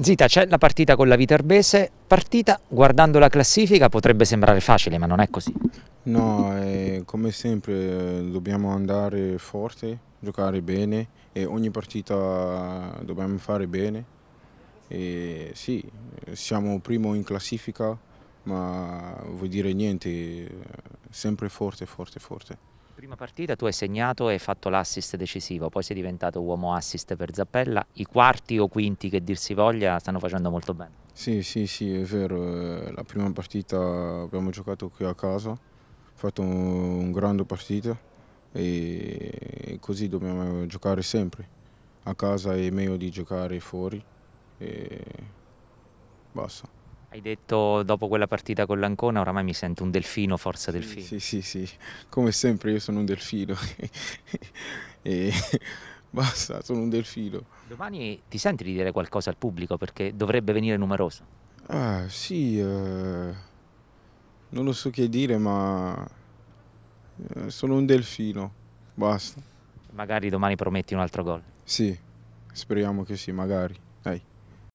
Zita, c'è la partita con la Viterbese, partita guardando la classifica potrebbe sembrare facile ma non è così. No, eh, come sempre dobbiamo andare forte, giocare bene e ogni partita dobbiamo fare bene. E sì, siamo primo in classifica ma vuol dire niente, sempre forte, forte, forte. Prima partita tu hai segnato e hai fatto l'assist decisivo, poi sei diventato uomo assist per Zappella, i quarti o quinti che dir si voglia stanno facendo molto bene. Sì, sì, sì, è vero, eh, la prima partita abbiamo giocato qui a casa, ho fatto un, un grande partita e così dobbiamo giocare sempre, a casa è meglio di giocare fuori e basta. Hai detto dopo quella partita con l'Ancona, oramai mi sento un delfino, forza sì, delfino. Sì, sì, sì, come sempre io sono un delfino. e basta, sono un delfino. Domani ti senti di dire qualcosa al pubblico perché dovrebbe venire numeroso? Ah, sì, eh, non lo so che dire, ma eh, sono un delfino, basta. Magari domani prometti un altro gol. Sì, speriamo che sì, magari. Dai.